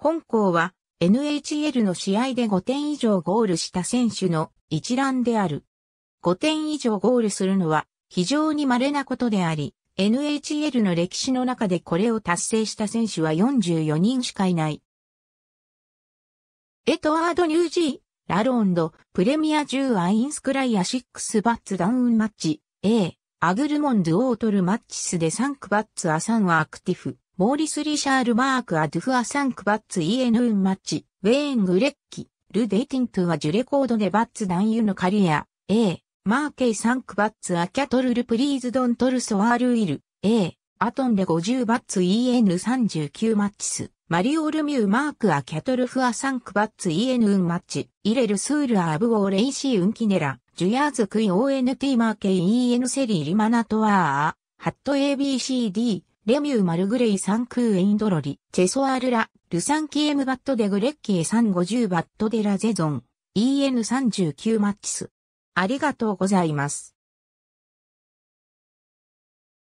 本校は NHL の試合で5点以上ゴールした選手の一覧である。5点以上ゴールするのは非常に稀なことであり、NHL の歴史の中でこれを達成した選手は44人しかいない。エトワード・ニュージー、ラロンド、プレミア10アインスクライア6バッツダウンマッチ、A、アグルモンド・オートルマッチスで3クバッツアサンはアクティフ。モーリス・リシャール・マーク・アドゥフ・アサンク・バッツ・イエヌウン・マッチ、ウェーン・グレッキ、ル・デイティントゥはジュレコードでバッツ・ダンユのカリア、A、マーケイ・サンク・バッツ・アキャトル・ル・プリーズ・ドン・トルソワール・イル、A、アトンレ・50バッツ EN39 マッチス、マリオルミューマークアキャトルフアサンクバッツ EN ウンマッチ、イレルスールアーブオーレイシーウンキネラ、ジュヤーズクイ ONT マーケイ EN セリリマナトワー、ハット ABCD、レミュー・マルグレイ・サンクー・エインドロリ、チェソアルラ、ルサンキエム・バット・デグレッキー・ジュー・バット・デラ・ゼゾン、EN39 マッチス。ありがとうございます。